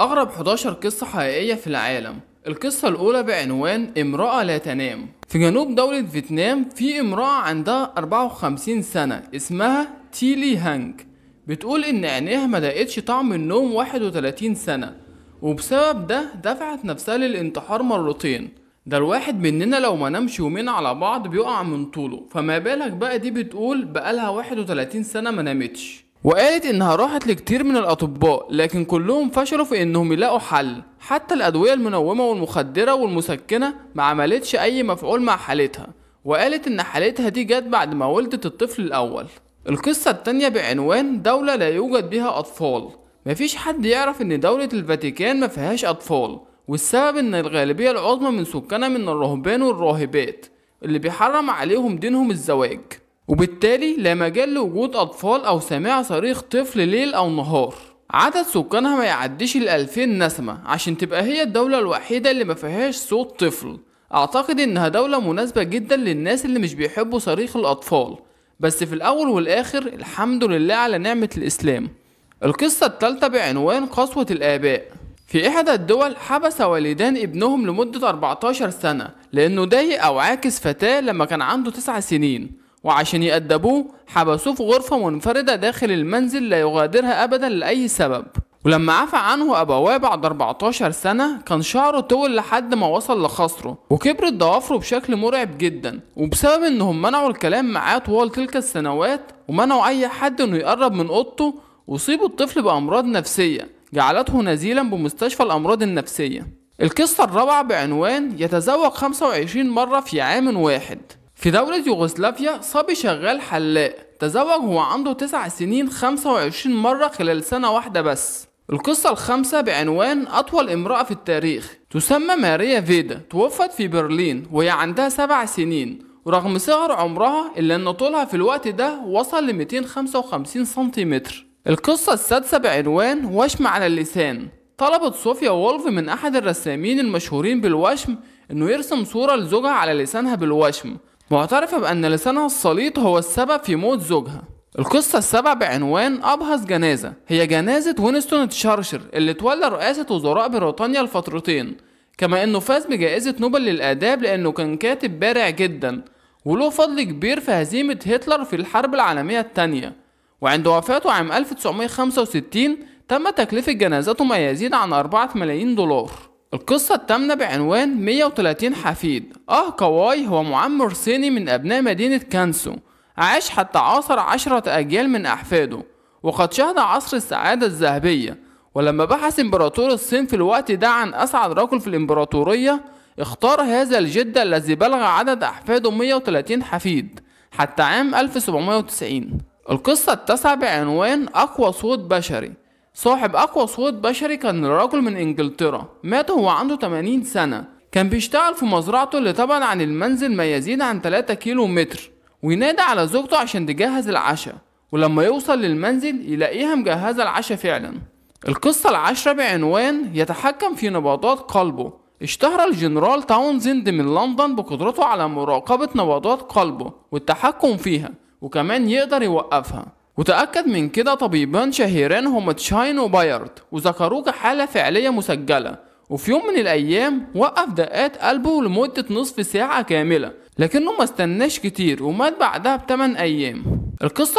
أغرب 11 قصة حقيقية في العالم القصة الأولى بعنوان امرأة لا تنام في جنوب دولة فيتنام في امرأة عندها 54 سنة اسمها تيلي هانج بتقول إن عينيها مدقتش طعم النوم 31 سنة وبسبب ده دفعت نفسها للانتحار مرتين ده الواحد مننا لو ما نامش يومين على بعض بيقع من طوله فما بالك بقى دي بتقول بقالها 31 سنة ما نامتش وقالت انها راحت لكتير من الاطباء لكن كلهم فشلوا في انهم يلاقوا حل حتى الادويه المنومه والمخدره والمسكنه ما عملتش اي مفعول مع حالتها وقالت ان حالتها دي جت بعد ما ولدت الطفل الاول القصة التانية بعنوان دولة لا يوجد بها أطفال مفيش حد يعرف إن دولة الفاتيكان مفيهاش أطفال والسبب إن الغالبية العظمى من سكانها من الرهبان والراهبات اللي بيحرم عليهم دينهم الزواج وبالتالي لا مجال لوجود أطفال أو سماع صريخ طفل ليل أو نهار عدد سكانها ما يعديش الألفين نسمة عشان تبقى هي الدولة الوحيدة اللي ما فيهاش صوت طفل أعتقد إنها دولة مناسبة جدا للناس اللي مش بيحبوا صريخ الأطفال بس في الأول والآخر الحمد لله على نعمة الإسلام القصة التالتة بعنوان قسوة الآباء في إحدى الدول حبس والدان ابنهم لمدة 14 سنة لأنه ضايق أو عاكس فتاة لما كان عنده 9 سنين وعشان يأدبوه حبسوه في غرفة منفردة داخل المنزل لا يغادرها أبدا لأي سبب ولما عفى عنه أبواه بعد 14 سنة كان شعره طول لحد ما وصل لخصره وكبرت ضوافره بشكل مرعب جدا وبسبب إنهم منعوا الكلام معاه طوال تلك السنوات ومنعوا أي حد إنه يقرب من أوضته أصيب الطفل بأمراض نفسية جعلته نزيلا بمستشفى الأمراض النفسية القصة الرابعة بعنوان يتزوج 25 مرة في عام واحد في دولة يوغوسلافيا صبي شغال حلاق تزوج هو عنده تسع سنين 25 مرة خلال سنة واحدة بس القصة الخامسة بعنوان أطول امرأة في التاريخ تسمى ماريا فيدا توفت في برلين وهي عندها سبع سنين ورغم صغر عمرها إلا أن طولها في الوقت ده وصل ل 255 سنتيمتر القصة السادسة بعنوان وشم على اللسان طلبت صوفيا وولف من أحد الرسامين المشهورين بالوشم أنه يرسم صورة لزوجها على لسانها بالوشم معترفة بأن لسانها السليط هو السبب في موت زوجها القصة السابعة بعنوان أبهز جنازة هي جنازة وينستون تشارشر اللي تولى رئاسة وزراء بريطانيا لفترتين كما انه فاز بجائزة نوبل للآداب لأنه كان كاتب بارع جدا وله فضل كبير في هزيمة هتلر في الحرب العالمية التانية وعند وفاته عام 1965 تم تكلفة جنازته ما يزيد عن 4 ملايين دولار القصة التامنة بعنوان 130 حفيد اه كواي هو معمر صيني من أبناء مدينة كانسو عاش حتى عاصر عشرة أجيال من أحفاده وقد شهد عصر السعادة الذهبية ولما بحث إمبراطور الصين في الوقت ده عن أسعد رجل في الإمبراطورية اختار هذا الجد الذي بلغ عدد أحفاده 130 حفيد حتى عام 1790 القصة التاسعة بعنوان أقوى صوت بشري صاحب أقوى صوت بشري كان رجل من إنجلترا مات وهو عنده 80 سنة كان بيشتغل في مزرعته اللي تبعد عن المنزل ما يزيد عن 3 كيلو متر وينادى على زوجته عشان تجهز العشاء ولما يوصل للمنزل يلاقيها مجهزة العشاء فعلا القصة العشرة بعنوان يتحكم في نبضات قلبه اشتهر الجنرال تاونزند من لندن بقدرته على مراقبة نبضات قلبه والتحكم فيها وكمان يقدر يوقفها وتأكد من كده طبيبان شهيران هما تشاين وبايرت وذكروه كحالة فعلية مسجلة وفي يوم من الأيام وقف دقات قلبه لمدة نصف ساعة كاملة لكنه ما استناش كتير ومات بعدها بتمن أيام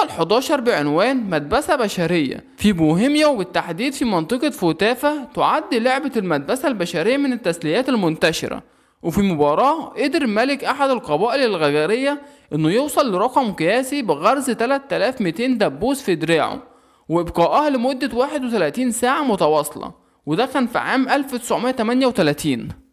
الحداشر ال11 بعنوان مدبسة بشرية في بوهيميا وبالتحديد في منطقة فوتافا تعد لعبة المدبسة البشرية من التسليات المنتشرة وفي مباراة قدر ملك أحد القبائل الغجرية إنه يوصل لرقم قياسي بغرز 3200 دبوس في دراعه وإبقائها لمدة 31 ساعة متواصلة وده كان في عام 1938